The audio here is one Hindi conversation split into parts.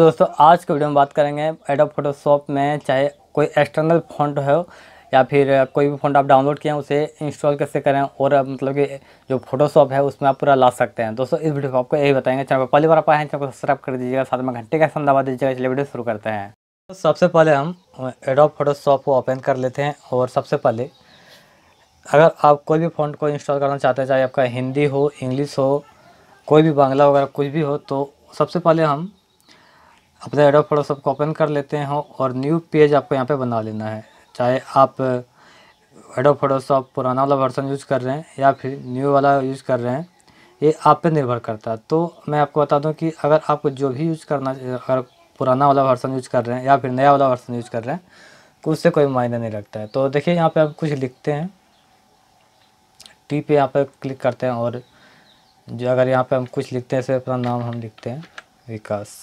तो दोस्तों आज के वीडियो में बात करेंगे एडोब फोटोशॉप में चाहे कोई एक्सटर्नल फॉन्ट हो या फिर कोई भी फॉन्ट आप डाउनलोड किए हैं उसे इंस्टॉल कैसे करें और मतलब कि जो फोटोशॉप है उसमें आप पूरा ला सकते हैं दोस्तों इस वीडियो को आपको यही बताएंगे चैनल पर पहली बार आप आए हैं चैनल को सब्सक्राइब कर दीजिएगा साथ में घंटे का सन दबा दीजिएगा इसलिए वीडियो शुरू करते हैं तो सबसे पहले हम एडोब फोटोशॉप को ओपन कर लेते हैं और सबसे पहले अगर आप कोई भी फॉन्ट को इंस्टॉल करना चाहते हैं चाहे आपका हिंदी हो इंग्लिश हो कोई भी बांग्ला वगैरह कुछ भी हो तो सबसे पहले हम अपना एडो फोटोशॉप को ओपन कर लेते हैं और न्यू पेज आपको यहाँ पे बना लेना है चाहे आप एडो फोटोशॉप पुराना वाला वर्सन यूज़ कर रहे हैं या फिर न्यू वाला यूज़ कर रहे हैं ये आप पे निर्भर करता है तो मैं आपको बता दूं कि अगर आपको जो भी यूज़ करना अगर पुराना वाला वर्सन यूज़ कर रहे हैं या फिर नया वाला वर्सन यूज़ कर रहे हैं तो उससे कोई मायने नहीं रखता है तो देखिए यहाँ पे आप कुछ लिखते हैं टी पे यहाँ पे क्लिक करते हैं और जो अगर यहाँ पे हम कुछ लिखते हैं ऐसे अपना नाम हम लिखते हैं विकास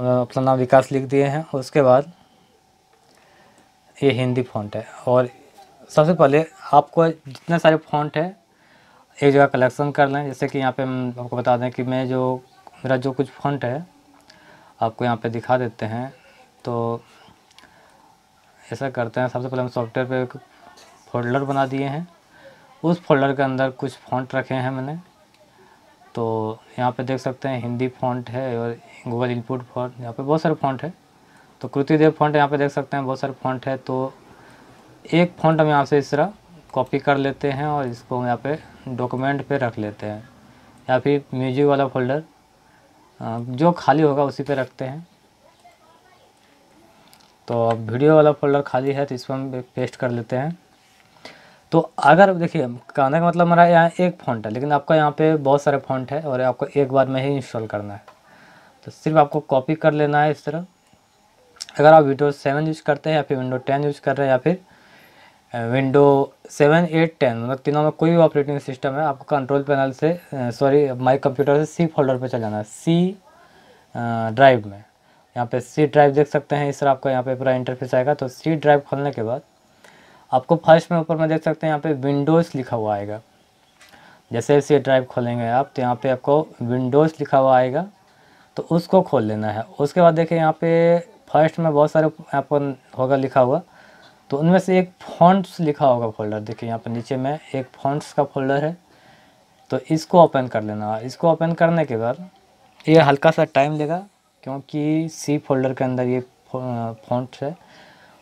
अपना नाम विकास लिख दिए हैं और उसके बाद ये हिंदी फॉन्ट है और सबसे पहले आपको जितने सारे फॉन्ट है एक जगह कलेक्शन कर लें जैसे कि यहाँ पे हम आपको बता दें कि मैं जो मेरा जो कुछ फॉन्ट है आपको यहाँ पे दिखा देते हैं तो ऐसा करते हैं सबसे पहले हम सॉफ्टवेयर पे फोल्डर बना दिए हैं उस फोल्डर के अंदर कुछ फॉन्ट रखे हैं मैंने तो यहाँ पे देख सकते हैं हिंदी फॉन्ट है और गूगल इनपुट फॉन्ट यहाँ पे बहुत सारे फॉन्ट तो है तो कृतिदेव फॉन्ट यहाँ पे देख सकते हैं बहुत सारे फॉन्ट है तो एक फॉन्ट हम यहाँ से इस तरह कॉपी कर लेते हैं और इसको हम यहाँ पे डॉक्यूमेंट पे रख लेते हैं या फिर म्यूजिक वाला फोल्डर जो खाली होगा उसी पर रखते हैं तो अब वीडियो वाला फोल्डर खाली है तो पर हम पेस्ट कर लेते हैं तो अगर देखिए कहने का मतलब हमारा यहाँ एक फॉन्ट है लेकिन आपका यहाँ पे बहुत सारे फॉन्ट है और आपको एक बार में ही इंस्टॉल करना है तो सिर्फ आपको कॉपी कर लेना है इस तरह अगर आप विंडो सेवन यूज़ करते हैं या फिर विंडो टेन यूज़ कर रहे हैं या फिर विंडो सेवन एट टेन मतलब तीनों में कोई भी ऑपरेटिंग सिस्टम है आपको कंट्रोल पैनल से सॉरी माई कंप्यूटर से सी फोल्डर पर चल जाना है सी ड्राइव में यहाँ पे सी ड्राइव देख सकते हैं इस तरह आपका यहाँ पे पूरा इंटरफेस आएगा तो सी ड्राइव खोलने के बाद आपको फर्स्ट में ऊपर में देख सकते हैं यहाँ पे विंडोज़ लिखा हुआ आएगा जैसे ये ड्राइव खोलेंगे आप तो यहाँ पे आपको विंडोज़ लिखा हुआ आएगा तो उसको खोल लेना है उसके बाद देखिए यहाँ पे फर्स्ट में बहुत सारे आपको होगा लिखा हुआ तो उनमें से एक फॉन्ट्स लिखा होगा फोल्डर देखिए यहाँ पर नीचे में एक फॉन्ट्स का फोल्डर है तो इसको ओपन कर लेना है इसको ओपन करने के बाद ये हल्का सा टाइम लेगा क्योंकि सी फोल्डर के अंदर ये फॉन्ट्स है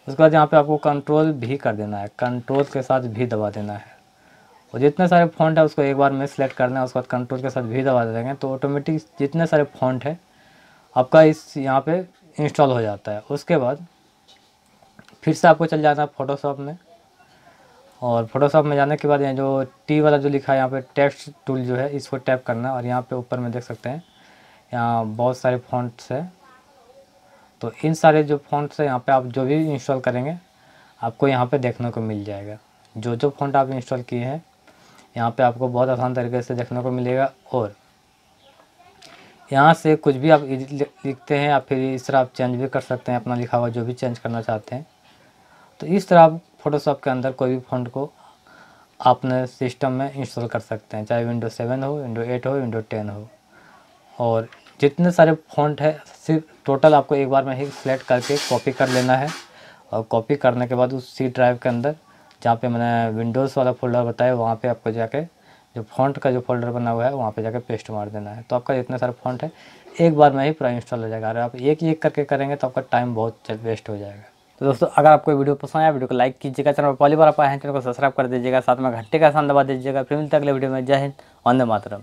उसके बाद यहाँ पे आपको कंट्रोल भी कर देना है कंट्रोल के साथ भी दबा देना है और जितने सारे फॉन्ट है उसको एक बार में सेलेक्ट करना है उसके बाद कंट्रोल के साथ भी दबा देंगे तो ऑटोमेटिक जितने सारे फॉन्ट है आपका इस यहाँ पे इंस्टॉल हो जाता है उसके बाद फिर से आपको चल जाना है फोटोशॉप में और फोटोशॉप में जाने के बाद यहाँ जो टी वाला जो लिखा है यहाँ पे टेक्स्ट टूल जो है इसको टैप करना है और यहाँ पे ऊपर में देख सकते हैं यहाँ बहुत सारे फॉन्ट्स है तो इन सारे जो फ़ोन से यहाँ पे आप जो भी इंस्टॉल करेंगे आपको यहाँ पे देखने को मिल जाएगा जो जो फॉन्ट आप इंस्टॉल किए हैं यहाँ पे आपको बहुत आसान तरीके से देखने को मिलेगा और यहाँ से कुछ भी आप लिखते हैं या फिर इस तरह आप चेंज भी कर सकते हैं अपना लिखा हुआ जो भी चेंज करना चाहते हैं तो इस तरह आप फोटोशॉप के अंदर कोई भी फॉन्ट को अपने सिस्टम में इंस्टॉल कर सकते हैं चाहे विंडो सेवन हो विंडो एट हो विंडो टेन हो और जितने सारे फॉन्ट है सिर्फ टोटल आपको एक बार में ही सिलेक्ट करके कॉपी कर लेना है और कॉपी करने के बाद उस सी ड्राइव के अंदर जहाँ पे मैंने विंडोज़ वाला फोल्डर बताया वहाँ पे आपको जाके जो फॉन्ट का जो फोल्डर बना हुआ है वहाँ पे जाके पेस्ट मार देना है तो आपका जितना सारा फॉन्ट है एक बार में ही पूरा इंस्टॉल हो जाएगा अगर आप एक एक करके करेंगे तो आपका टाइम बहुत वेस्ट हो जाएगा तो दोस्तों अगर आपको वीडियो पसंद आया वीडियो को लाइक कीजिएगा चैनल पर पहली बार आप आए हैं चैनल को सब्सक्राइब कर दीजिएगा साथ में घंटे का आसान दबा दीजिएगा फिर मिलते अगले वीडियो में जय हिंद वंदे मातरम